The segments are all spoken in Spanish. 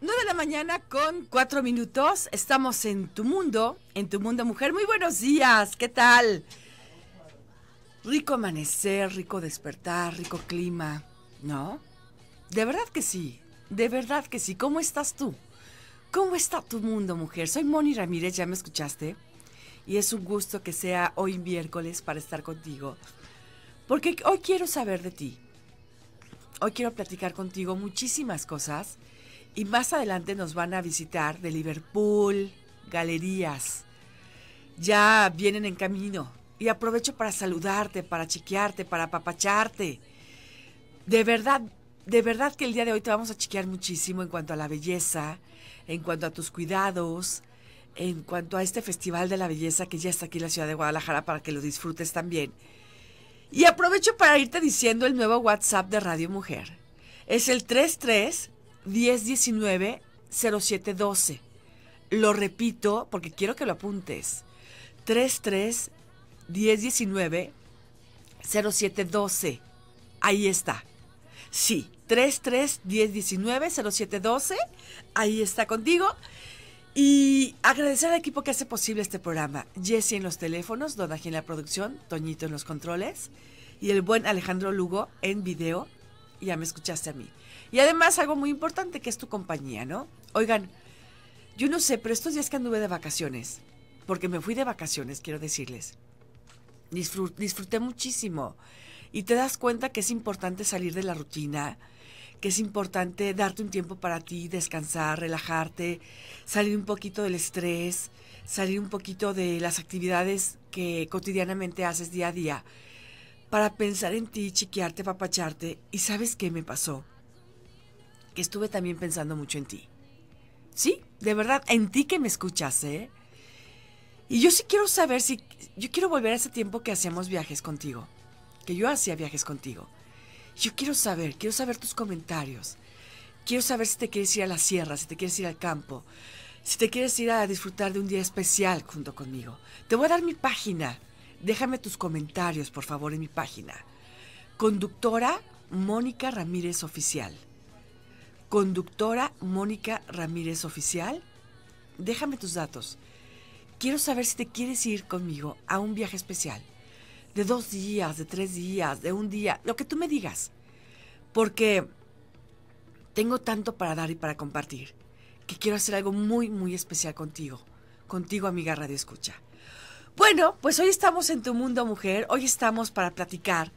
9 de la mañana con 4 minutos. Estamos en tu mundo, en tu mundo mujer. Muy buenos días, ¿qué tal? Rico amanecer, rico despertar, rico clima, ¿no? De verdad que sí, de verdad que sí. ¿Cómo estás tú? ¿Cómo está tu mundo mujer? Soy Moni Ramírez, ya me escuchaste. Y es un gusto que sea hoy miércoles para estar contigo. Porque hoy quiero saber de ti. Hoy quiero platicar contigo muchísimas cosas y más adelante nos van a visitar de Liverpool, galerías. Ya vienen en camino. Y aprovecho para saludarte, para chequearte, para papacharte. De verdad, de verdad que el día de hoy te vamos a chequear muchísimo en cuanto a la belleza, en cuanto a tus cuidados, en cuanto a este Festival de la Belleza que ya está aquí en la ciudad de Guadalajara para que lo disfrutes también. Y aprovecho para irte diciendo el nuevo WhatsApp de Radio Mujer. Es el 33 1019 0712. Lo repito porque quiero que lo apuntes. 33 1019 0712. Ahí está. Sí, 33 1019 0712. Ahí está contigo. Y agradecer al equipo que hace posible este programa. Jesse en los teléfonos, Donaje en la producción, Toñito en los controles y el buen Alejandro Lugo en video. Ya me escuchaste a mí. Y además algo muy importante que es tu compañía, ¿no? Oigan, yo no sé, pero estos días que anduve de vacaciones, porque me fui de vacaciones, quiero decirles, disfruté muchísimo. Y te das cuenta que es importante salir de la rutina, que es importante darte un tiempo para ti, descansar, relajarte, salir un poquito del estrés, salir un poquito de las actividades que cotidianamente haces día a día, para pensar en ti, chiquearte, papacharte. ¿Y sabes qué me pasó? estuve también pensando mucho en ti. Sí, de verdad, en ti que me escuchas, ¿eh? Y yo sí quiero saber si... Yo quiero volver a ese tiempo que hacíamos viajes contigo, que yo hacía viajes contigo. Yo quiero saber, quiero saber tus comentarios. Quiero saber si te quieres ir a la sierra, si te quieres ir al campo, si te quieres ir a disfrutar de un día especial junto conmigo. Te voy a dar mi página. Déjame tus comentarios, por favor, en mi página. Conductora Mónica Ramírez Oficial. Conductora Mónica Ramírez Oficial, déjame tus datos. Quiero saber si te quieres ir conmigo a un viaje especial. De dos días, de tres días, de un día, lo que tú me digas. Porque tengo tanto para dar y para compartir que quiero hacer algo muy, muy especial contigo. Contigo, amiga Radio Escucha. Bueno, pues hoy estamos en Tu Mundo Mujer. Hoy estamos para platicar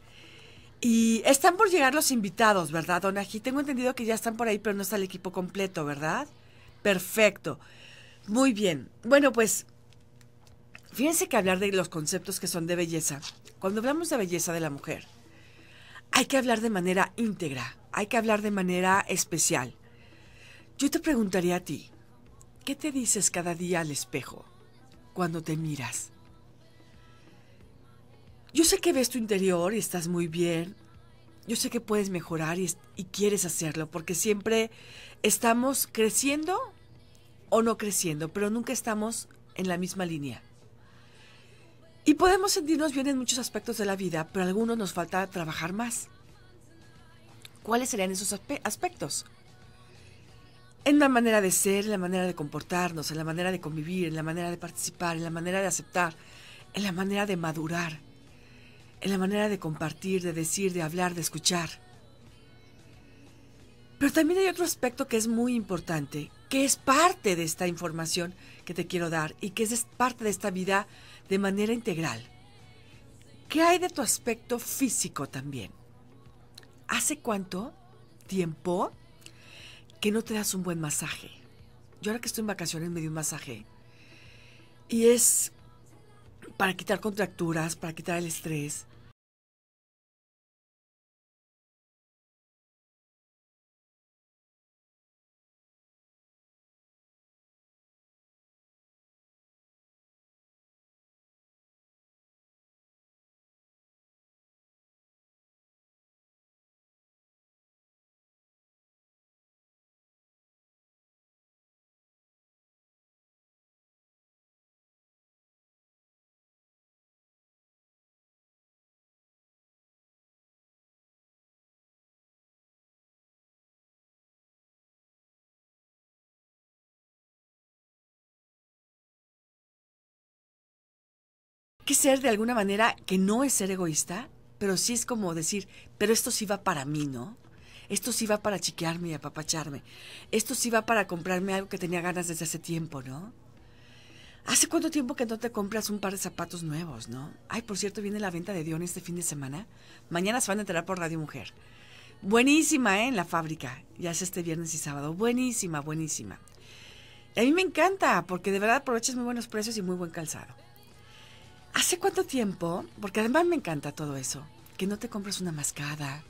y están por llegar los invitados, ¿verdad, Don aquí Tengo entendido que ya están por ahí, pero no está el equipo completo, ¿verdad? Perfecto. Muy bien. Bueno, pues fíjense que hablar de los conceptos que son de belleza, cuando hablamos de belleza de la mujer, hay que hablar de manera íntegra, hay que hablar de manera especial. Yo te preguntaría a ti, ¿qué te dices cada día al espejo cuando te miras? Yo sé que ves tu interior y estás muy bien. Yo sé que puedes mejorar y, quieres hacerlo, porque siempre estamos creciendo o no creciendo, pero nunca estamos en la misma línea. Y podemos sentirnos bien en muchos aspectos de la vida, pero algunos nos falta trabajar más. ¿Cuáles serían esos aspectos? En la manera de ser, en la manera de comportarnos, en la manera de convivir, en la manera de participar, en la manera de aceptar, en la manera de madurar en la manera de compartir, de decir, de hablar, de escuchar. Pero también hay otro aspecto que es muy importante, que es parte de esta información que te quiero dar y que es parte de esta vida de manera integral. ¿Qué hay de tu aspecto físico también? ¿Hace cuánto tiempo que no te das un buen masaje? Yo ahora que estoy en vacaciones me di un masaje y es para quitar contracturas, para quitar el estrés, ser de alguna manera que no es ser egoísta, pero sí es como decir, pero esto sí va para mí, ¿no? Esto sí va para chiquearme y apapacharme. Esto sí va para comprarme algo que tenía ganas desde hace tiempo, ¿no? ¿Hace cuánto tiempo que no te compras un par de zapatos nuevos, no? Ay, por cierto, viene la venta de Dion este fin de semana. Mañana se van a enterar por Radio Mujer. Buenísima, ¿eh? En la fábrica. Ya es este viernes y sábado. Buenísima, buenísima. a mí me encanta, porque de verdad aprovechas muy buenos precios y muy buen calzado. ¿Hace cuánto tiempo? Porque además me encanta todo eso. Que no te compras una mascada.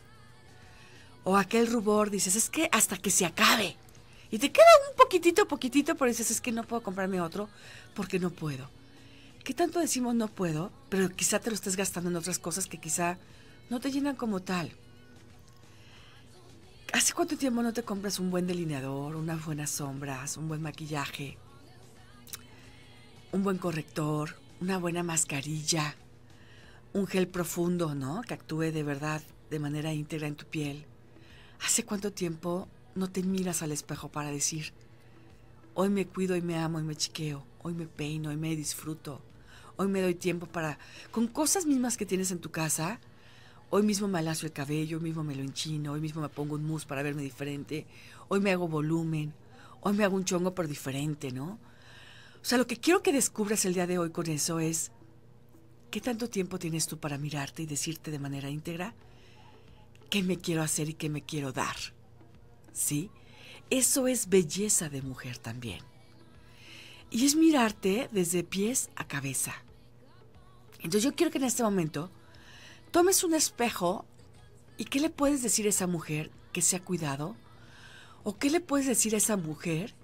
O aquel rubor, dices, es que hasta que se acabe. Y te queda un poquitito, poquitito, pero dices, es que no puedo comprarme otro porque no puedo. ¿Qué tanto decimos no puedo? Pero quizá te lo estés gastando en otras cosas que quizá no te llenan como tal. ¿Hace cuánto tiempo no te compras un buen delineador, unas buenas sombras, un buen maquillaje, un buen corrector? una buena mascarilla, un gel profundo, ¿no? Que actúe de verdad, de manera íntegra en tu piel. ¿Hace cuánto tiempo no te miras al espejo para decir, hoy me cuido, y me amo, y me chiqueo, hoy me peino, hoy me disfruto, hoy me doy tiempo para, con cosas mismas que tienes en tu casa, hoy mismo me alazo el cabello, hoy mismo me lo enchino, hoy mismo me pongo un mousse para verme diferente, hoy me hago volumen, hoy me hago un chongo por diferente, ¿no? O sea, lo que quiero que descubras el día de hoy con eso es, ¿qué tanto tiempo tienes tú para mirarte y decirte de manera íntegra qué me quiero hacer y qué me quiero dar? ¿Sí? Eso es belleza de mujer también. Y es mirarte desde pies a cabeza. Entonces yo quiero que en este momento tomes un espejo y qué le puedes decir a esa mujer que se ha cuidado o qué le puedes decir a esa mujer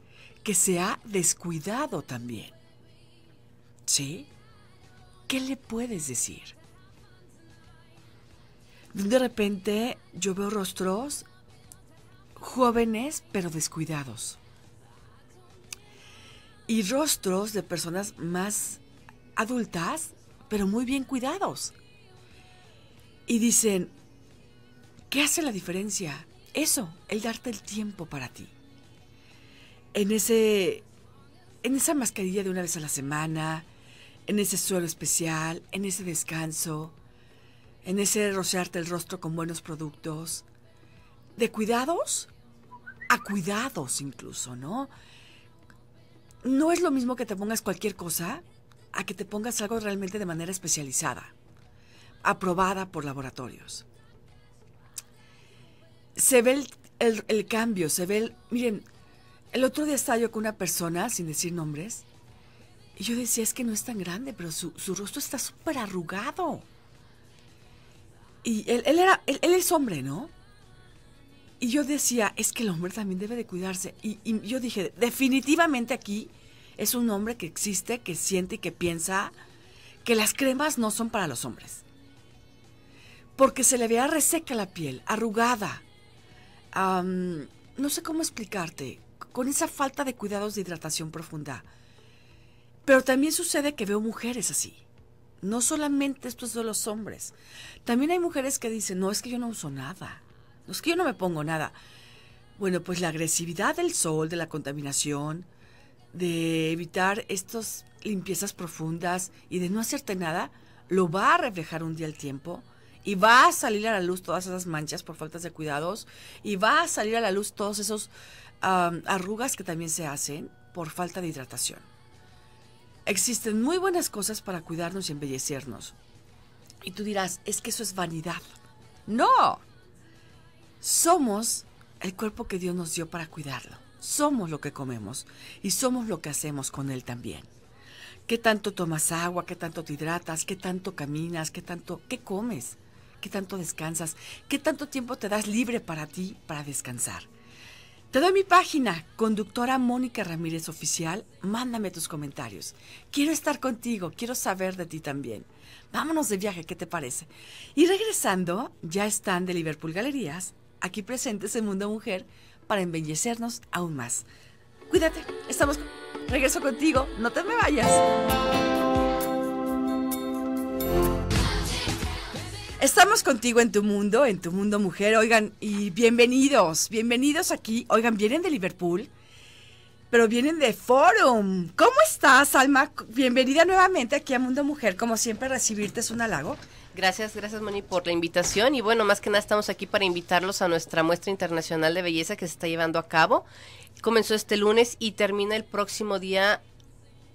que se ha descuidado también. ¿Sí? ¿Qué le puedes decir? De repente yo veo rostros jóvenes pero descuidados. Y rostros de personas más adultas pero muy bien cuidados. Y dicen, ¿qué hace la diferencia? Eso, el darte el tiempo para ti en ese en esa mascarilla de una vez a la semana, en ese suelo especial, en ese descanso, en ese rociarte el rostro con buenos productos, de cuidados a cuidados incluso, ¿no? No es lo mismo que te pongas cualquier cosa a que te pongas algo realmente de manera especializada, aprobada por laboratorios. Se ve el, cambio, se ve el... Miren, el otro día estaba yo con una persona, sin decir nombres, y yo decía, es que no es tan grande, pero su, rostro está súper arrugado. Y él, él era, él, es hombre, ¿no? Y yo decía, es que el hombre también debe de cuidarse. Y, yo dije, definitivamente aquí es un hombre que existe, que siente y que piensa que las cremas no son para los hombres. Porque se le vea reseca la piel, arrugada. no sé cómo explicarte con esa falta de cuidados de hidratación profunda. Pero también sucede que veo mujeres así. No solamente esto es de los hombres. También hay mujeres que dicen, no, es que yo no uso nada. No es que yo no me pongo nada. Bueno, pues la agresividad del sol, de la contaminación, de evitar estas limpiezas profundas y de no hacerte nada, lo va a reflejar un día el tiempo y va a salir a la luz todas esas manchas por faltas de cuidados y va a salir a la luz todos esos arrugas que también se hacen por falta de hidratación. Existen muy buenas cosas para cuidarnos y embellecernos. Y tú dirás, es que eso es vanidad. No. Somos el cuerpo que Dios nos dio para cuidarlo. Somos lo que comemos y somos lo que hacemos con él también. ¿Qué tanto tomas agua? ¿Qué tanto te hidratas? ¿Qué tanto caminas? ¿Qué tanto qué comes? ¿Qué tanto descansas? ¿Qué tanto tiempo te das libre para ti para descansar? Te doy mi página, conductora Mónica Ramírez Oficial. Mándame tus comentarios. Quiero estar contigo, quiero saber de ti también. Vámonos de viaje, ¿qué te parece? Y regresando, ya están de Liverpool Galerías, aquí presentes en Mundo Mujer, para embellecernos aún más. Cuídate, estamos. Regreso contigo, no te me vayas. Estamos contigo en tu mundo, en tu mundo mujer. Oigan, y bienvenidos, bienvenidos aquí. Oigan, vienen de Liverpool, pero vienen de Forum. ¿Cómo estás, Alma? Bienvenida nuevamente aquí a Mundo Mujer. Como siempre, recibirte es un halago. Gracias, gracias Moni por la invitación y bueno, más que nada estamos aquí para invitarlos a nuestra muestra internacional de belleza que se está llevando a cabo. Comenzó este lunes y termina el próximo día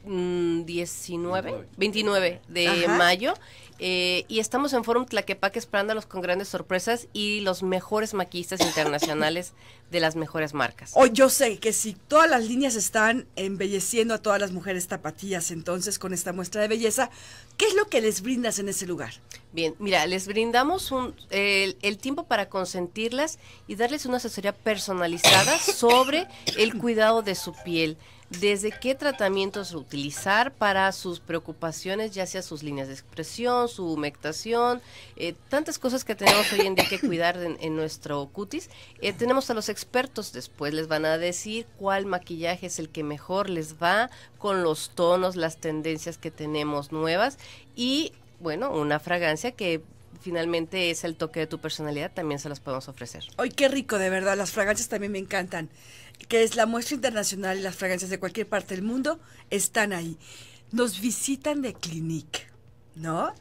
19, mm, 29, de mayo. Eh, y estamos en Forum Tlaquepaque esperándolos con grandes sorpresas y los mejores maquillistas internacionales de las mejores marcas. Oh, yo sé que si todas las líneas están embelleciendo a todas las mujeres tapatías, entonces con esta muestra de belleza, ¿qué es lo que les brindas en ese lugar? Bien, mira, les brindamos el tiempo para consentirlas y darles una asesoría personalizada sobre el cuidado de su piel desde qué tratamientos utilizar para sus preocupaciones, ya sea sus líneas de expresión, su humectación, eh, tantas cosas que tenemos hoy en día que cuidar en, nuestro cutis. Eh, tenemos a los expertos después, les van a decir cuál maquillaje es el que mejor les va con los tonos, las tendencias que tenemos nuevas y bueno, una fragancia que finalmente es el toque de tu personalidad, también se las podemos ofrecer. ¡Ay, qué rico, de verdad! Las fragancias también me encantan. Que es la muestra internacional y las fragancias de cualquier parte del mundo están ahí. Nos visitan de Clinique, ¿no?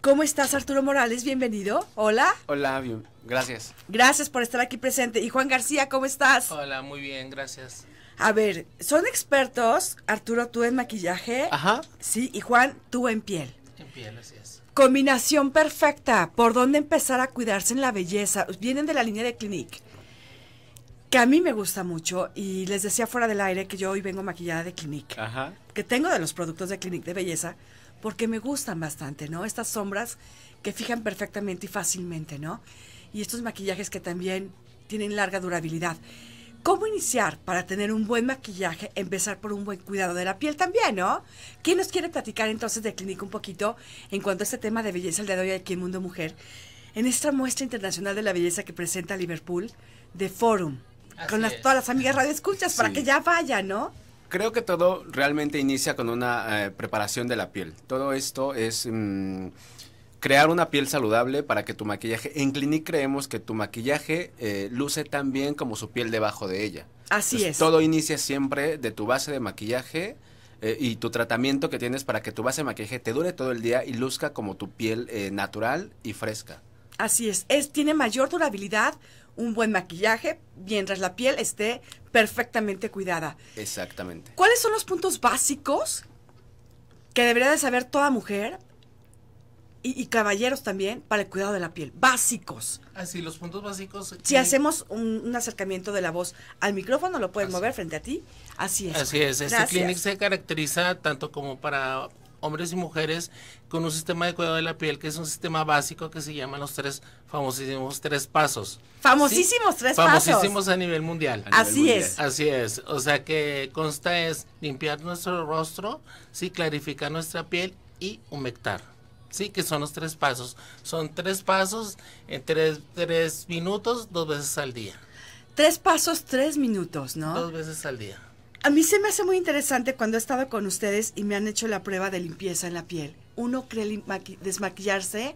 ¿Cómo estás, Arturo Morales? Bienvenido. Hola. Hola, bien, gracias. Gracias por estar aquí presente. Y Juan García, ¿cómo estás? Hola, muy bien, gracias. A ver, son expertos, Arturo, tú en maquillaje. Ajá. Sí, y Juan, tú en piel. En piel, así es. Combinación perfecta. ¿Por dónde empezar a cuidarse en la belleza? Vienen de la línea de Clinique, que a mí me gusta mucho. Y les decía fuera del aire que yo hoy vengo maquillada de Clinique. Que tengo de los productos de Clinique de belleza, porque me gustan bastante, ¿no? Estas sombras que fijan perfectamente y fácilmente, ¿no? Y estos maquillajes que también tienen larga durabilidad. ¿Cómo iniciar para tener un buen maquillaje? Empezar por un buen cuidado de la piel también, ¿no? ¿Quién nos quiere platicar entonces de Clínica un poquito en cuanto a este tema de belleza el día de hoy aquí en Mundo Mujer? En esta muestra internacional de la belleza que presenta Liverpool de Forum, con todas las amigas radio escuchas para que ya vayan, ¿no? Creo que todo realmente inicia con una eh, preparación de la piel. Todo esto es... Mm, crear una piel saludable para que tu maquillaje, en Clinique creemos que tu maquillaje eh, luce tan bien como su piel debajo de ella. Así es. Todo inicia siempre de tu base de maquillaje eh, y tu tratamiento que tienes para que tu base de maquillaje te dure todo el día y luzca como tu piel eh, natural y fresca. Así es, es, tiene mayor durabilidad un buen maquillaje mientras la piel esté perfectamente cuidada. Exactamente. ¿Cuáles son los puntos básicos que debería de saber toda mujer y, caballeros también para el cuidado de la piel, básicos. Así, ah, los puntos básicos. Eh, si hacemos un, acercamiento de la voz al micrófono, lo puedes mover frente a ti. Así es. Así es. Este clinic se caracteriza tanto como para hombres y mujeres con un sistema de cuidado de la piel que es un sistema básico que se llama los tres famosísimos tres pasos. Famosísimos tres pasos. Famosísimos a nivel mundial. Así es. Así es. O sea que consta es limpiar nuestro rostro, sí, clarificar nuestra piel y humectar. ¿sí? Que son los tres pasos. Son tres pasos en tres, minutos, dos veces al día. Tres pasos, tres minutos, ¿no? Dos veces al día. A mí se me hace muy interesante cuando he estado con ustedes y me han hecho la prueba de limpieza en la piel. Uno cree desmaquillarse,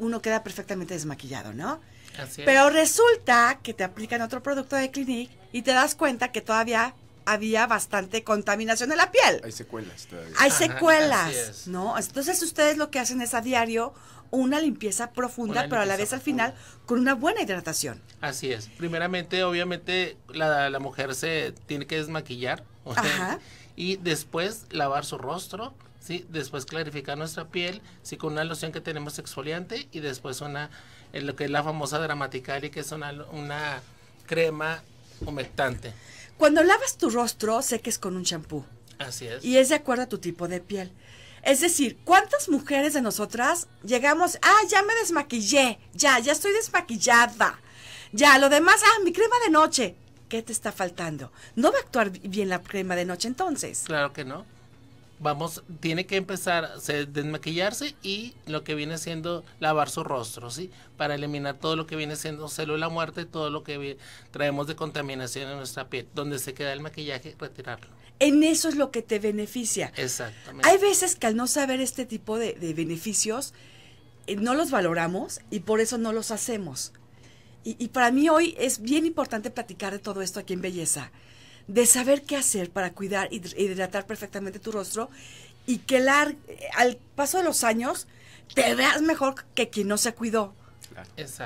uno queda perfectamente desmaquillado, ¿no? Así Pero resulta que te aplican otro producto de Clinique y te das cuenta que todavía había bastante contaminación en la piel. Hay secuelas todavía. Hay secuelas, ¿no? Entonces ustedes lo que hacen es a diario una limpieza profunda, pero a la vez al final con una buena hidratación. Así es. Primeramente, obviamente, la, mujer se tiene que desmaquillar. Ajá. Y después lavar su rostro. ¿sí? Después clarificar nuestra piel, sí, con una loción que tenemos exfoliante y después una, lo que es la famosa Dramaticali, que es una, una crema humectante. Cuando lavas tu rostro, seques con un champú. Así es. Y es de acuerdo a tu tipo de piel. Es decir, ¿cuántas mujeres de nosotras llegamos, ah, ya me desmaquillé, ya, ya estoy desmaquillada, ya, lo demás, ah, mi crema de noche, ¿qué te está faltando? No va a actuar bien la crema de noche entonces. Claro que no vamos, tiene que empezar a desmaquillarse y lo que viene siendo lavar su rostro, ¿sí? Para eliminar todo lo que viene siendo célula muerte, todo lo que traemos de contaminación en nuestra piel. Donde se queda el maquillaje, retirarlo. En eso es lo que te beneficia. Exactamente. Hay veces que al no saber este tipo de, beneficios, eh, no los valoramos y por eso no los hacemos. Y, y para mí hoy es bien importante platicar de todo esto aquí en Belleza de saber qué hacer para cuidar y hidratar perfectamente tu rostro y que eh, al paso de los años te veas mejor que quien no se cuidó.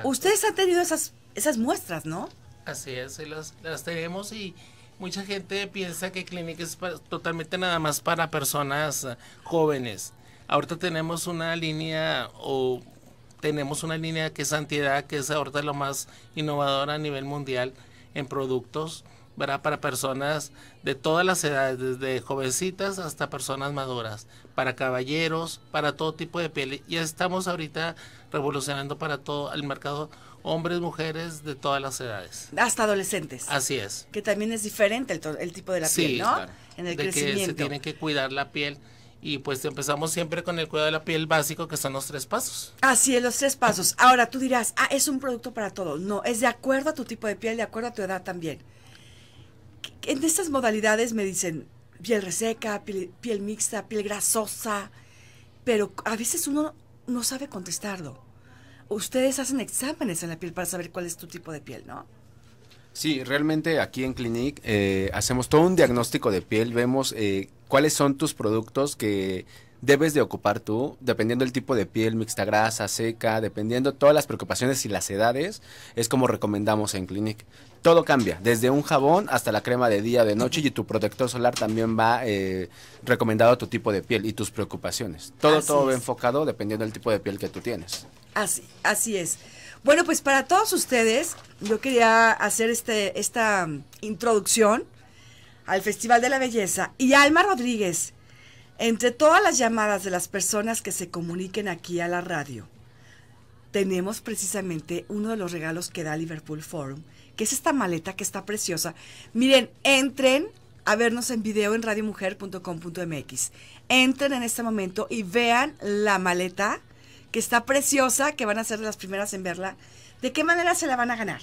Ustedes han tenido esas, esas muestras, ¿no? Así es, las, las tenemos y mucha gente piensa que clínica es totalmente nada más para personas eh, jóvenes. Ahorita tenemos una línea o tenemos una línea que es Antiedad, que es ahorita lo más innovadora a nivel mundial en productos. Para personas de todas las edades, desde jovencitas hasta personas maduras, para caballeros, para todo tipo de piel. Y estamos ahorita revolucionando para todo el mercado hombres, mujeres de todas las edades. Hasta adolescentes. Así es. Que también es diferente el, tipo de la piel, ¿no? En el de crecimiento. Que se tiene que cuidar la piel. Y pues empezamos siempre con el cuidado de la piel básico, que son los tres pasos. Así es, los tres pasos. Ahora tú dirás, ah, es un producto para todos. No, es de acuerdo a tu tipo de piel, de acuerdo a tu edad también. En estas modalidades me dicen piel reseca, piel, mixta, piel grasosa, pero a veces uno no sabe contestarlo. Ustedes hacen exámenes en la piel para saber cuál es tu tipo de piel, ¿no? Sí, realmente aquí en Clinique eh, hacemos todo un diagnóstico de piel, vemos eh, cuáles son tus productos que debes de ocupar tú, dependiendo del tipo de piel, mixta grasa, seca, dependiendo todas las preocupaciones y las edades, es como recomendamos en Clinic. Todo cambia, desde un jabón hasta la crema de día, de noche y tu protector solar también va eh, recomendado a tu tipo de piel y tus preocupaciones. Todo, todo enfocado dependiendo del tipo de piel que tú tienes. Así, así es. Bueno, pues para todos ustedes, yo quería hacer este, esta introducción al Festival de la Belleza y Alma Rodríguez entre todas las llamadas de las personas que se comuniquen aquí a la radio, tenemos precisamente uno de los regalos que da Liverpool Forum, que es esta maleta que está preciosa. Miren, entren a vernos en video en radiomujer.com.mx. Entren en este momento y vean la maleta que está preciosa, que van a ser las primeras en verla. ¿De qué manera se la van a ganar?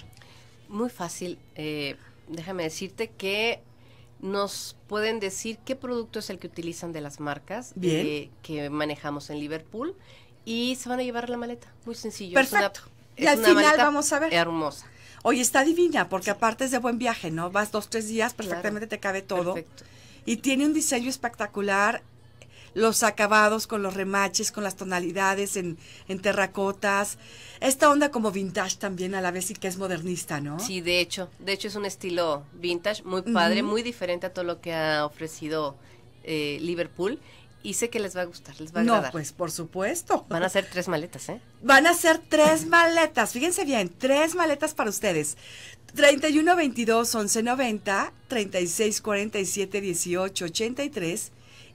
Muy fácil. Eh, déjame decirte que nos pueden decir qué producto es el que utilizan de las marcas eh, que manejamos en Liverpool y se van a llevar la maleta. Muy sencillo. Perfecto. y al final vamos a ver. Hermosa. Oye, está divina, porque aparte es de buen viaje, ¿no? Vas dos, tres días, perfectamente te cabe todo. Perfecto. Y tiene un diseño espectacular los acabados con los remaches, con las tonalidades en, terracotas. Esta onda como vintage también a la vez y que es modernista, ¿no? Sí, de hecho. De hecho es un estilo vintage muy padre, muy diferente a todo lo que ha ofrecido eh, Liverpool. Y sé que les va a gustar, les va a gustar. agradar. No, pues por supuesto. Van a ser tres maletas, ¿eh? Van a ser tres maletas. Fíjense bien, tres maletas para ustedes. 31 22 11 90, 36 47 18 83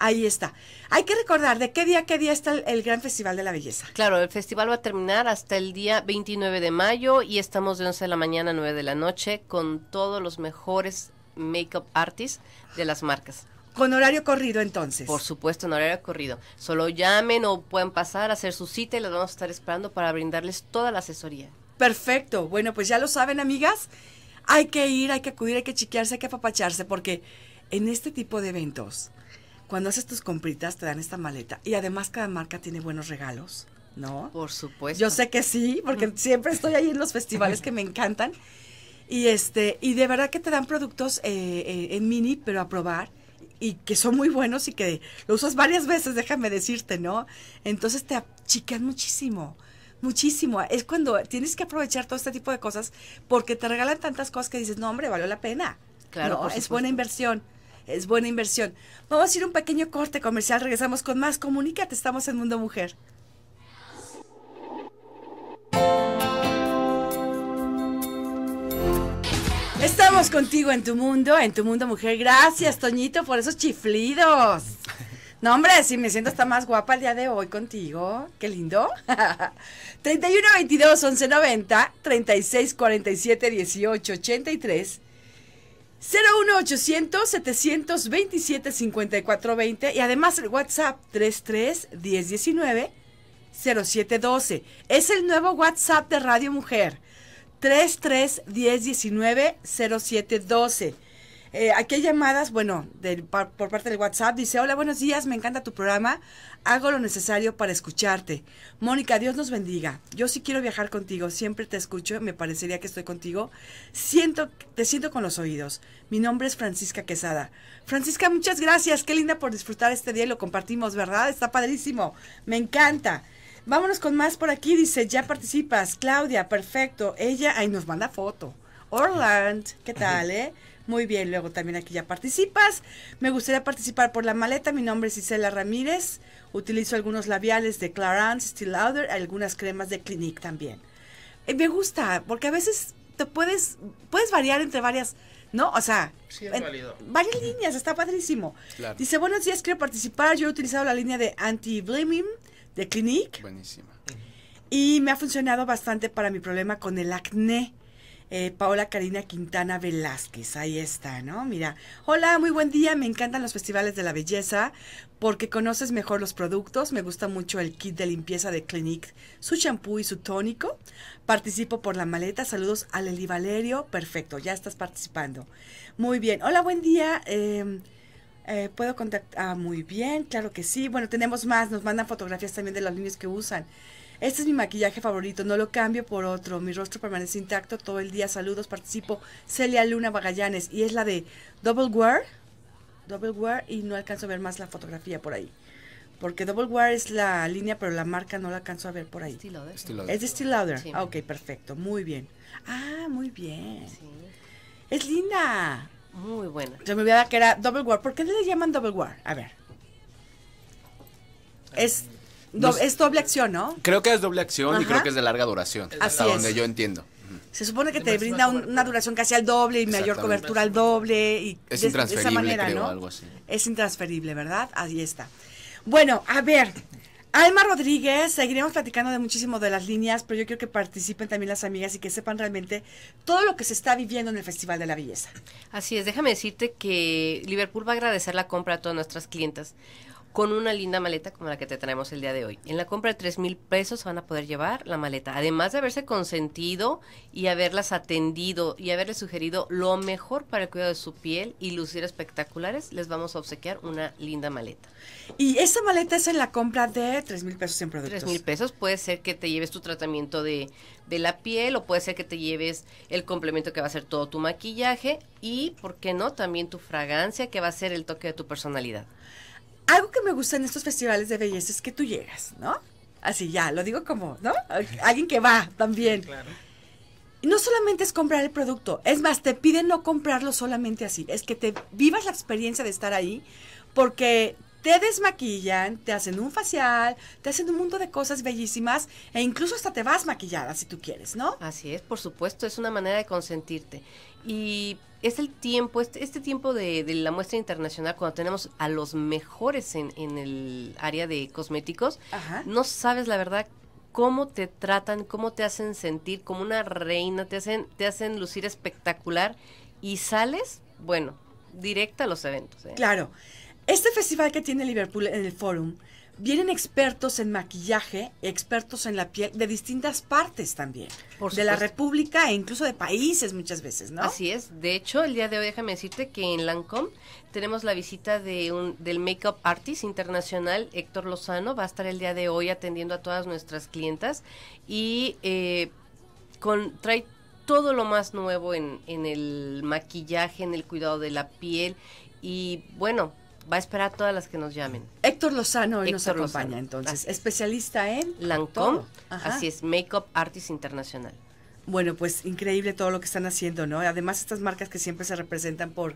Ahí está. Hay que recordar de qué día, qué día está el, Gran Festival de la Belleza. Claro, el festival va a terminar hasta el día 29 de mayo y estamos de 11 de la mañana a 9 de la noche con todos los mejores make-up artists de las marcas. Con horario corrido entonces. Por supuesto, en horario corrido. Solo llamen o pueden pasar a hacer su cita y los vamos a estar esperando para brindarles toda la asesoría. Perfecto. Bueno, pues ya lo saben, amigas. Hay que ir, hay que acudir, hay que chiquearse, hay que apapacharse, porque en este tipo de eventos cuando haces tus compritas te dan esta maleta y además cada marca tiene buenos regalos, ¿no? Por supuesto. Yo sé que sí, porque mm. siempre estoy ahí en los festivales que me encantan. Y este, y de verdad que te dan productos eh, eh, en mini, pero a probar y que son muy buenos y que lo usas varias veces, déjame decirte, ¿no? Entonces te achican muchísimo, muchísimo. Es cuando tienes que aprovechar todo este tipo de cosas porque te regalan tantas cosas que dices, no, hombre, valió la pena. Claro. es buena inversión es buena inversión. Vamos a ir un pequeño corte comercial, regresamos con más. Comunícate, estamos en Mundo Mujer. Estamos contigo en tu mundo, en tu mundo mujer. Gracias, Toñito, por esos chiflidos. No, hombre, sí me siento hasta más guapa el día de hoy contigo. Qué lindo. 31 22 11 90 36 47 18 83 01800-727-5420 y además el WhatsApp 33-1019-0712. Es el nuevo WhatsApp de Radio Mujer. 33-1019-0712. Eh, aquí hay llamadas, bueno, por parte del WhatsApp. Dice, hola, buenos días, me encanta tu programa. Hago lo necesario para escucharte. Mónica, Dios nos bendiga. Yo sí quiero viajar contigo. Siempre te escucho. Me parecería que estoy contigo. Siento, te siento con los oídos. Mi nombre es Francisca Quesada. Francisca, muchas gracias. Qué linda por disfrutar este día y lo compartimos, ¿verdad? Está padrísimo. Me encanta. Vámonos con más por aquí. Dice, ya participas. Claudia, perfecto. Ella, ahí nos manda foto. Orland, ¿qué tal, eh? Muy bien, luego también aquí ya participas. Me gustaría participar por la maleta. Mi nombre es Isela Ramírez. Utilizo algunos labiales de Clarence, Still algunas cremas de Clinique también. Eh, me gusta, porque a veces te puedes, puedes variar entre varias, ¿no? O sea, varias líneas, está padrísimo. Dice, buenos días, quiero participar. Yo he utilizado la línea de anti-blaming de Clinique. Buenísima. Y me ha funcionado bastante para mi problema con el acné eh, Paola Karina Quintana Velázquez, ahí está, ¿no? Mira, hola, muy buen día, me encantan los festivales de la belleza porque conoces mejor los productos, me gusta mucho el kit de limpieza de Clinique, su champú y su tónico, participo por la maleta, saludos a Leli Valerio, perfecto, ya estás participando. Muy bien, hola, buen día. Em, eh, Puedo contactar. Ah, muy bien, claro que sí. Bueno, tenemos más. Nos mandan fotografías también de los líneas que usan. Este es mi maquillaje favorito, no lo cambio por otro. Mi rostro permanece intacto todo el día. Saludos, participo. Celia Luna Magallanes. Y es la de Double Wear. Double Wear y no alcanzo a ver más la fotografía por ahí. Porque Double Wear es la línea, pero la marca no la alcanzo a ver por ahí. Es de Still Louder. Ah, ok, perfecto. Muy bien. Ah, muy bien. Sí. Es linda. Muy buena. Yo me olvidaba que era Double Wear. ¿Por qué le llaman Double Wear? A ver. Es es doble acción, ¿no? Creo que es doble acción y creo que es de larga duración. hasta donde yo entiendo. Se supone que te brinda una duración casi al doble y mayor cobertura al doble. Y de, esa manera, ¿no? Es intransferible, ¿verdad? Ahí está. Bueno, a ver, Alma Rodríguez, seguiremos platicando de muchísimo de las líneas, pero yo quiero que participen también las amigas y que sepan realmente todo lo que se está viviendo en el Festival de la Belleza. Así es, déjame decirte que Liverpool va a agradecer la compra a todas nuestras clientas con una linda maleta como la que te traemos el día de hoy. En la compra de tres mil pesos van a poder llevar la maleta, además de haberse consentido y haberlas atendido y haberles sugerido lo mejor para el cuidado de su piel y lucir espectaculares, les vamos a obsequiar una linda maleta. Y esa maleta es en la compra de tres mil pesos en productos. Tres mil pesos puede ser que te lleves tu tratamiento de, de la piel o puede ser que te lleves el complemento que va a ser todo tu maquillaje y, ¿por qué no?, también tu fragancia que va a ser el toque de tu personalidad algo que me gusta en estos festivales de belleza es que tú llegas, ¿no? Así ya, lo digo como, ¿no? Alguien que va también. Claro. Y no solamente es comprar el producto, es más, te piden no comprarlo solamente así, es que te vivas la experiencia de estar ahí porque te desmaquillan, te hacen un facial, te hacen un mundo de cosas bellísimas e incluso hasta te vas maquillada si tú quieres, ¿no? Así es, por supuesto, es una manera de consentirte. Y es el tiempo, este, este tiempo de, la muestra internacional, cuando tenemos a los mejores en, el área de cosméticos, no sabes la verdad cómo te tratan, cómo te hacen sentir como una reina, te hacen, te hacen lucir espectacular y sales, bueno, directa a los eventos. ¿eh? Claro. Este festival que tiene Liverpool en el Forum, vienen expertos en maquillaje, expertos en la piel de distintas partes también, de la República e incluso de países muchas veces, ¿no? Así es. De hecho, el día de hoy déjame decirte que en Lancôme tenemos la visita de un del makeup artist internacional Héctor Lozano, va a estar el día de hoy atendiendo a todas nuestras clientas y eh, trae todo lo más nuevo en el maquillaje, en el cuidado de la piel y bueno, Va a esperar todas las que nos llamen. Héctor Lozano hoy nos acompaña entonces, especialista en Lancôme, así es, Makeup Artist Internacional. Bueno, pues increíble todo lo que están haciendo, ¿no? Además estas marcas que siempre se representan por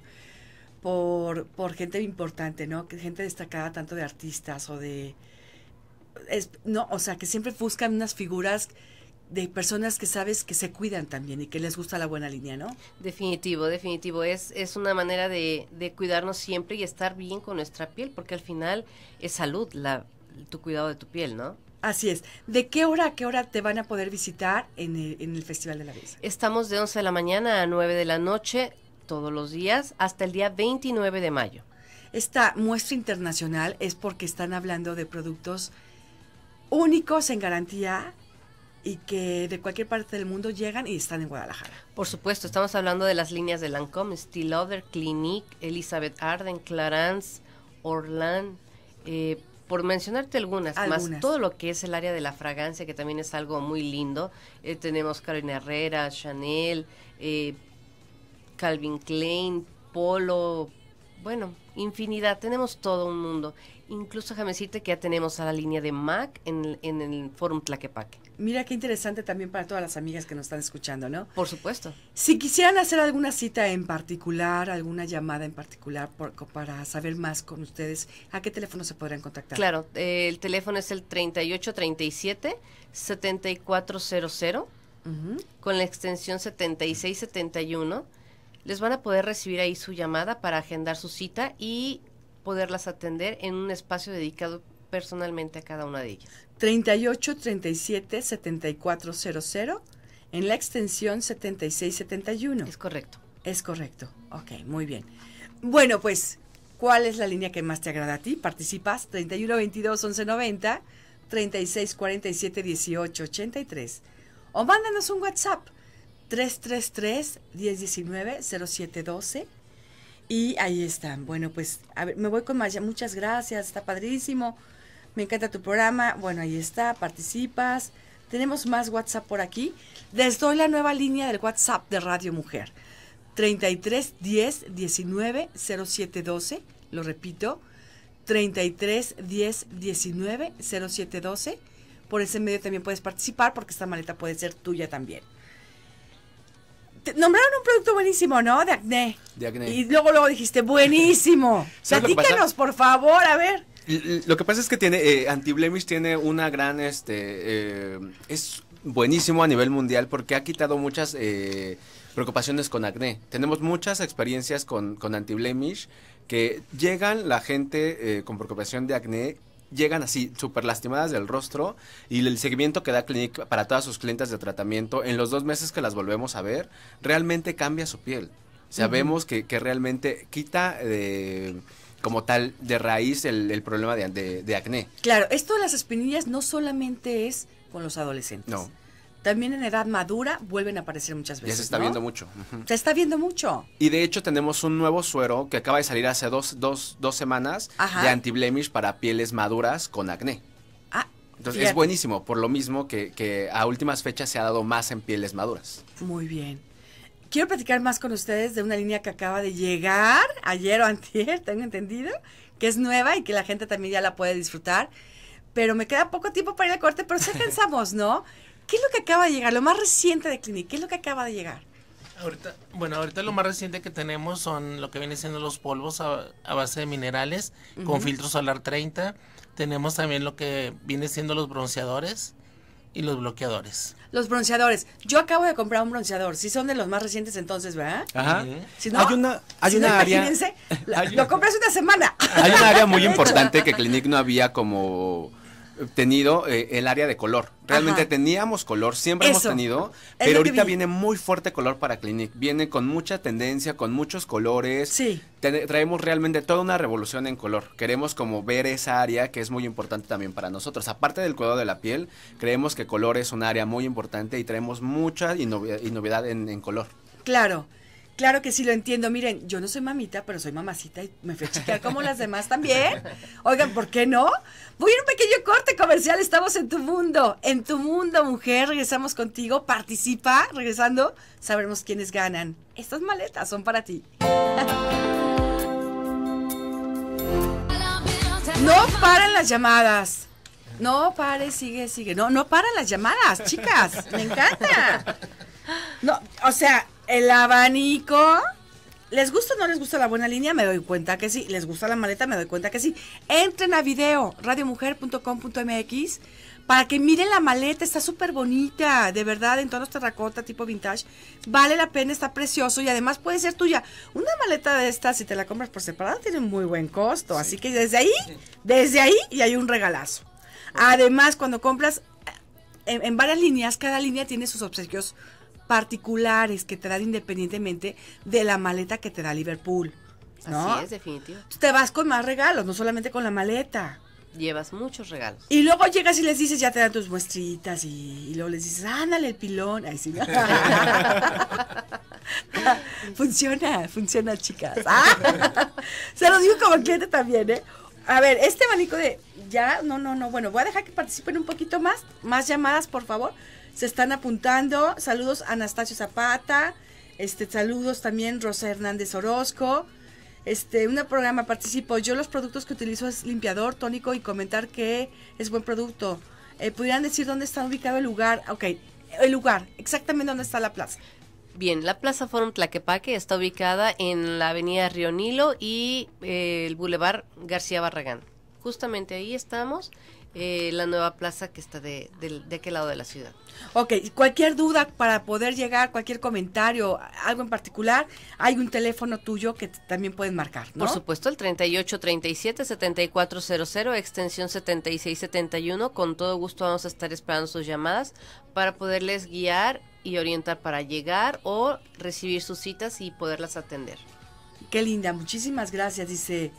por, gente importante, ¿no? Gente destacada tanto de artistas o de no, o sea, que siempre buscan unas figuras de personas que sabes que se cuidan también y que les gusta la buena línea, ¿no? Definitivo, definitivo. Es, es una manera de, de cuidarnos siempre y estar bien con nuestra piel, porque al final es salud, la, tu cuidado de tu piel, ¿no? Así es. ¿De qué hora a qué hora te van a poder visitar en el, en el Festival de la Belleza? Estamos de 11 de la mañana a 9 de la noche todos los días hasta el día 29 de mayo. Esta muestra internacional es porque están hablando de productos únicos en garantía y que de cualquier parte del mundo llegan y están en Guadalajara. Por supuesto, estamos hablando de las líneas de Lancome, Still Other, Clinique, Elizabeth Arden, Clarence, Orlan, eh, por mencionarte algunas, más todo lo que es el área de la fragancia, que también es algo muy lindo. Eh, tenemos Carolina Herrera, Chanel, eh, Calvin Klein, Polo, bueno, infinidad, tenemos todo un mundo. Incluso, déjame que ya tenemos a la línea de Mac en, en el Forum Tlaquepaque. Mira qué interesante también para todas las amigas que nos están escuchando, ¿no? Por supuesto. Si quisieran hacer alguna cita en particular, alguna llamada en particular para saber más con ustedes, ¿a qué teléfono se podrán contactar? Claro, eh, el teléfono es el 3837-7400 con la extensión 7671. Les van a poder recibir ahí su llamada para agendar su cita y poderlas atender en un espacio dedicado personalmente a cada una de ellas. 38 37 7400 en la extensión 76-71. Es correcto. Es correcto. Ok, muy bien. Bueno, pues, ¿cuál es la línea que más te agrada a ti? Participas 31 22 11 90, 36 47 18 83 o mándanos un WhatsApp 333 1019 0712 y ahí están. Bueno, pues a ver, me voy con Maya. Muchas gracias, está padrísimo. Me encanta tu programa. Bueno, ahí está, participas. Tenemos más WhatsApp por aquí. Les doy la nueva línea del WhatsApp de Radio Mujer. 33 10 19 07 12. Lo repito. 33 10 19 07 12. Por ese medio también puedes participar porque esta maleta puede ser tuya también nombraron un producto buenísimo, ¿no? De acné. De acné. Y luego, luego dijiste, buenísimo. Platícanos, por favor, a ver. Lo que pasa es que tiene, eh, Antiblemish tiene una gran, este, eh, es buenísimo a nivel mundial porque ha quitado muchas eh, preocupaciones con acné. Tenemos muchas experiencias con, con Antiblemish que llegan la gente con preocupación de acné llegan así súper lastimadas del rostro y el seguimiento que da Clinique para todas sus clientes de tratamiento en los dos meses que las volvemos a ver, realmente cambia su piel. Sabemos que, que, realmente quita de eh, como tal de raíz el, problema de, de acné. Claro, esto de las espinillas no solamente es con los adolescentes. No también en edad madura vuelven a aparecer muchas veces. Ya se está viendo mucho. Se está viendo mucho. Y de hecho tenemos un nuevo suero que acaba de salir hace dos, semanas de anti para pieles maduras con acné. Ah, Entonces es buenísimo, por lo mismo que, a últimas fechas se ha dado más en pieles maduras. Muy bien. Quiero platicar más con ustedes de una línea que acaba de llegar ayer o antier, tengo entendido, que es nueva y que la gente también ya la puede disfrutar. Pero me queda poco tiempo para ir al corte, pero sí pensamos, ¿no? ¿Qué es lo que acaba de llegar? Lo más reciente de Clinic, ¿qué es lo que acaba de llegar? Ahorita, bueno, ahorita lo más reciente que tenemos son lo que viene siendo los polvos a, base de minerales con filtro solar 30. Tenemos también lo que viene siendo los bronceadores y los bloqueadores. Los bronceadores. Yo acabo de comprar un bronceador. Si son de los más recientes entonces, ¿verdad? Ajá. Si no, hay una, hay una área. Imagínense, hay, lo compras una semana. Hay una área muy importante que Clinic no había como tenido eh, el área de color. Realmente teníamos color, siempre hemos tenido, pero ahorita viene muy fuerte color para Clinic. Viene con mucha tendencia, con muchos colores. traemos realmente toda una revolución en color. Queremos como ver esa área que es muy importante también para nosotros. Aparte del cuidado de la piel, creemos que color es un área muy importante y traemos mucha novedad en, en color. Claro. Claro que sí lo entiendo. Miren, yo no soy mamita, pero soy mamacita y me fui como las demás también. Oigan, ¿por qué no? Voy a un pequeño corte comercial. Estamos en tu mundo. En tu mundo, mujer. Regresamos contigo. Participa. Regresando, sabremos quiénes ganan. Estas maletas son para ti. No paran las llamadas. No pare, sigue, sigue. No, no paran las llamadas, chicas. Me encanta. No, o sea, el abanico. ¿Les gusta o no les gusta la buena línea? Me doy cuenta que sí. ¿Les gusta la maleta? Me doy cuenta que sí. Entren a video, radiomujer.com.mx, para que miren la maleta. Está súper bonita, de verdad, en tonos terracota, tipo vintage. Vale la pena, está precioso y además puede ser tuya. Una maleta de estas, si te la compras por separado, tiene muy buen costo. Así que desde ahí, desde ahí, y hay un regalazo. Además, cuando compras eh, en varias líneas, cada línea tiene sus obsequios particulares que te dan independientemente de la maleta que te da Liverpool. Así es, definitivo. Tú te vas con más regalos, no solamente con la maleta. Llevas muchos regalos. Y luego llegas y les dices, ya te dan tus muestritas y, luego les dices, ándale el pilón. Ahí sí. funciona, funciona, chicas. Ah. se lo digo como cliente también, ¿eh? A ver, este abanico de. Ya, no, no, no. Bueno, voy a dejar que participen un poquito más. Más llamadas, por favor se están apuntando. Saludos a Anastasio Zapata, este, saludos también Rosa Hernández Orozco. Este, un programa participo. Yo los productos que utilizo es limpiador, tónico y comentar que es buen producto. Eh, ¿Pudieran decir dónde está ubicado el lugar? Ok, el lugar, exactamente dónde está la plaza. Bien, la Plaza Forum Tlaquepaque está ubicada en la avenida Río Nilo y eh, el Boulevard García Barragán. Justamente ahí estamos. Eh, la nueva plaza que está de, de, aquel lado de la ciudad. Ok, cualquier duda para poder llegar, cualquier comentario, algo en particular, hay un teléfono tuyo que también pueden marcar, ¿no? Por supuesto, el 3837-7400, extensión 7671. Con todo gusto vamos a estar esperando sus llamadas para poderles guiar y orientar para llegar o recibir sus citas y poderlas atender. Qué linda, muchísimas gracias, dice.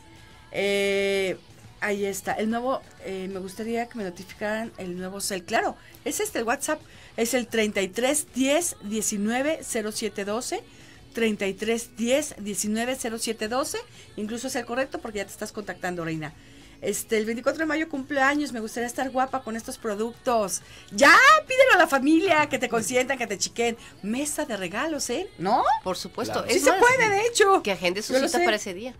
Eh, Ahí está. El nuevo, eh, me gustaría que me notificaran el nuevo cel. Claro, es este el WhatsApp. Es el 33 10 19 07 12. 33 19 07 Incluso es el correcto porque ya te estás contactando, Reina. Este, el 24 de mayo cumpleaños, me gustaría estar guapa con estos productos. Ya, pídelo a la familia, que te consientan, que te chiquen. Mesa de regalos, ¿eh? ¿No? Por supuesto. Sí se puede, de hecho. Que agende su cita para ese día.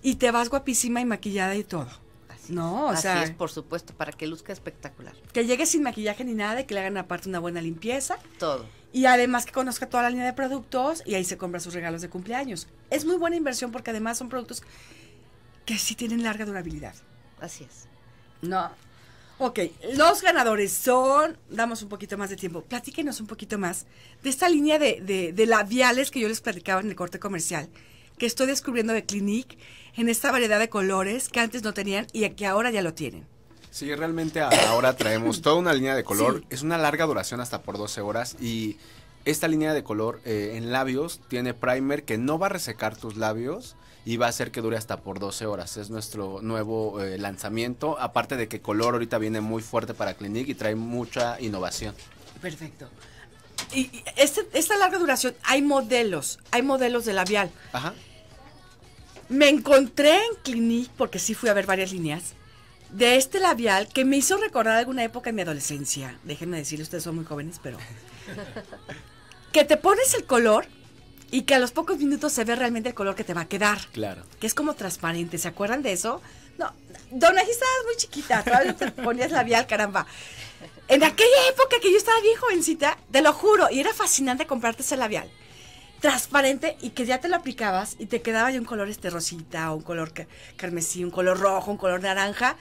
Y te vas guapísima y maquillada y todo. No, o sea. Así es, por supuesto, para que luzca espectacular. Que llegue sin maquillaje ni nada, y que le hagan aparte una buena limpieza. Todo. Y además que conozca toda la línea de productos y ahí se compra sus regalos de cumpleaños. Es muy buena inversión porque además son productos que sí tienen larga durabilidad. Así es. No. Ok, los ganadores son, damos un poquito más de tiempo, platíquenos un poquito más de esta línea de, de labiales que yo les platicaba en el corte comercial, que estoy descubriendo de Clinique en esta variedad de colores que antes no tenían y que ahora ya lo tienen. Sí, realmente ahora traemos toda una línea de color. Es una larga duración hasta por 12 horas y esta línea de color eh, en labios tiene primer que no va a resecar tus labios y va a hacer que dure hasta por 12 horas. Es nuestro nuevo eh, lanzamiento. Aparte de que color ahorita viene muy fuerte para Clinique y trae mucha innovación. Perfecto y este, esta larga duración, hay modelos, hay modelos de labial. Ajá. Me encontré en Clinique, porque sí fui a ver varias líneas, de este labial que me hizo recordar alguna época en mi adolescencia. Déjenme decirle, ustedes son muy jóvenes, pero... que te pones el color y que a los pocos minutos se ve realmente el color que te va a quedar. Claro. Que es como transparente, ¿se acuerdan de eso? No, don, estabas muy chiquita, todavía te ponías labial, caramba. En aquella época que yo estaba bien jovencita, te lo juro, y era fascinante comprarte ese labial transparente y que ya te lo aplicabas y te quedaba ya un color este rosita o un color carmesí, un color rojo, un color naranja.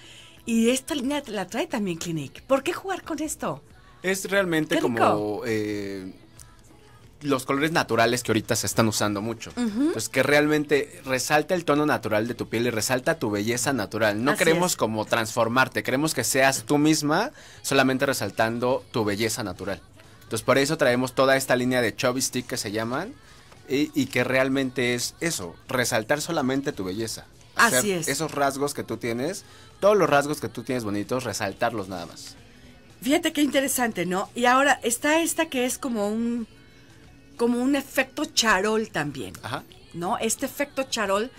Y esta línea te la trae también Clinique. ¿Por qué jugar con esto? Es realmente como eh, los colores naturales que ahorita se están usando mucho. pues Entonces, que realmente resalta el tono natural de tu piel y resalta tu belleza natural. No queremos como transformarte, queremos que seas tú misma solamente resaltando tu belleza natural. Entonces, por eso traemos toda esta línea de chubby stick que se llaman y, y que realmente es eso, resaltar solamente tu belleza. Así Esos rasgos que tú tienes, todos los rasgos que tú tienes bonitos, resaltarlos nada más. Fíjate qué interesante, ¿no? Y ahora está esta que es como un como un efecto charol también, ¿no? Este efecto charol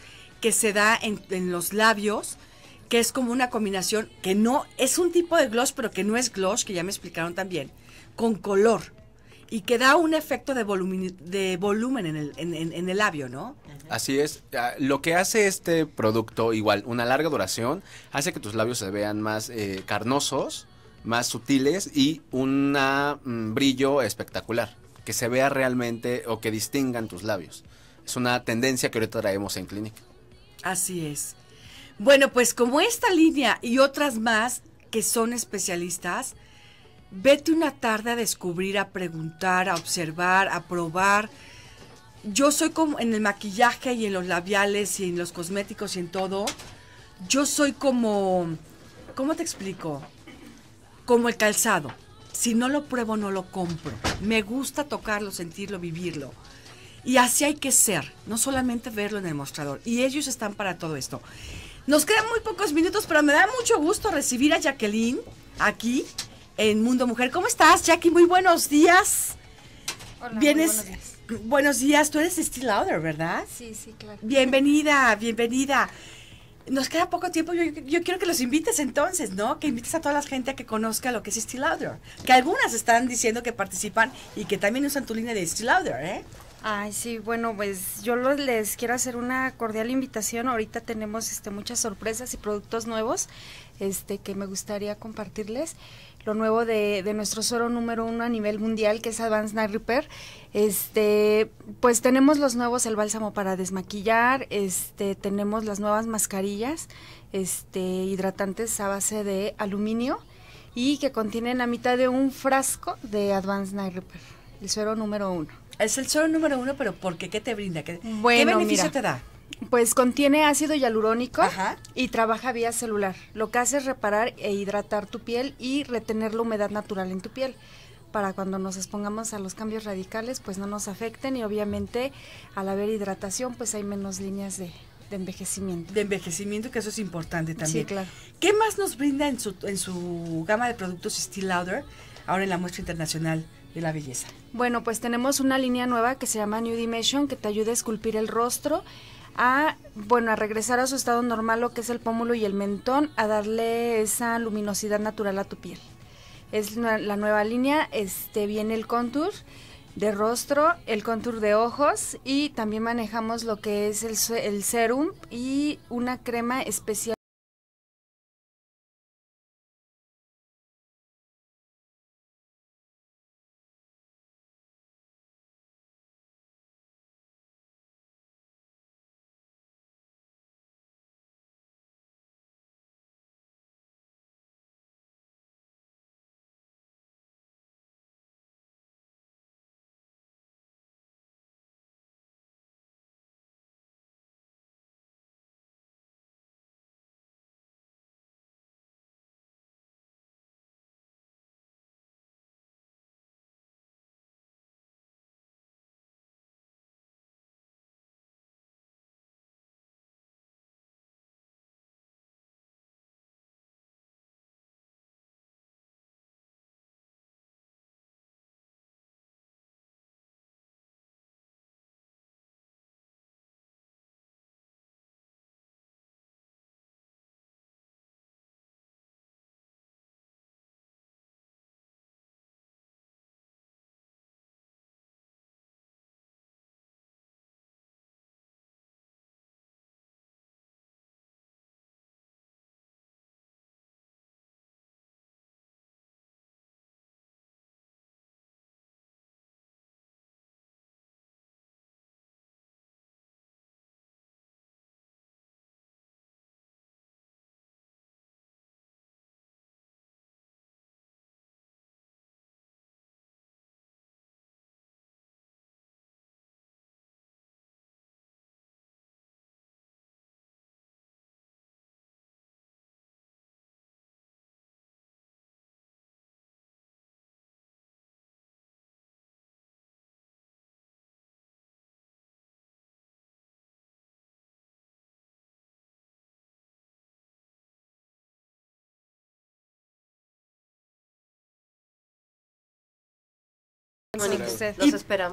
que se da en, los labios, que es como una combinación que no es un tipo de gloss, pero que no es gloss, que ya me explicaron también, con color y que da un efecto de volumen, de volumen en, el, en, el labio, ¿no? Así es. Ah, lo que hace este producto, igual, una larga duración, hace que tus labios se vean más eh, carnosos, más sutiles y un mm, brillo espectacular que se vea realmente o que distingan tus labios. Es una tendencia que ahorita traemos en clínica. Así es. Bueno, pues como esta línea y otras más que son especialistas, vete una tarde a descubrir, a preguntar, a observar, a probar. Yo soy como en el maquillaje y en los labiales y en los cosméticos y en todo. Yo soy como, ¿cómo te explico? Como el calzado si no lo pruebo, no lo compro. Me gusta tocarlo, sentirlo, vivirlo. Y así hay que ser, no solamente verlo en el mostrador. Y ellos están para todo esto. Nos quedan muy pocos minutos, pero me da mucho gusto recibir a Jacqueline aquí en Mundo Mujer. ¿Cómo estás, Jackie? Muy buenos días. Hola, buenos días. Buenos días, tú eres Still Outer, ¿verdad? Sí, sí, claro. Bienvenida, bienvenida nos queda poco tiempo. Yo, quiero que los invites entonces, ¿no? Que invites a toda la gente a que conozca lo que es Still Louder. Que algunas están diciendo que participan y que también usan tu línea de Still Louder, ¿eh? Ay, sí, bueno, pues yo les quiero hacer una cordial invitación. Ahorita tenemos este, muchas sorpresas y productos nuevos este, que me gustaría compartirles. Lo nuevo de, nuestro suero número uno a nivel mundial, que es Advanced Night Repair. Este, pues tenemos los nuevos, el bálsamo para desmaquillar, este, tenemos las nuevas mascarillas, este, hidratantes a base de aluminio y que contienen la mitad de un frasco de Advanced Night Repair, el suero número uno. Es el suero número uno, pero ¿por qué? ¿Qué te brinda? ¿Qué, beneficio te da? Pues contiene ácido hialurónico y trabaja vía celular. Lo que hace es reparar e hidratar tu piel y retener la humedad natural en tu piel para cuando nos expongamos a los cambios radicales, pues no nos afecten y obviamente al haber hidratación, pues hay menos líneas de, envejecimiento. De envejecimiento, que eso es importante también. Sí, claro. ¿Qué más nos brinda en su, gama de productos Still Louder ahora en la muestra internacional de la belleza? Bueno, pues tenemos una línea nueva que se llama New Dimension, que te ayuda a esculpir el rostro a bueno, a regresar a su estado normal lo que es el pómulo y el mentón, a darle esa luminosidad natural a tu piel. Es la nueva línea, este viene el contour de rostro, el contour de ojos y también manejamos lo que es el, el serum y una crema especial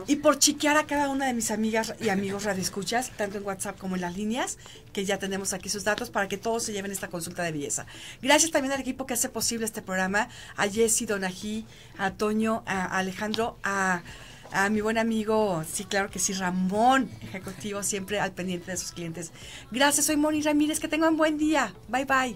y, por chiquear a cada una de mis amigas y amigos radioescuchas, tanto en WhatsApp como en las líneas, que ya tenemos aquí sus datos para que todos se lleven esta consulta de belleza. Gracias también al equipo que hace posible este programa, a Jessy, Donají, a Toño, a Alejandro, a a mi buen amigo, sí, claro que sí, Ramón, ejecutivo siempre al pendiente de sus clientes. Gracias, soy Moni Ramírez, que tengan buen día. Bye bye.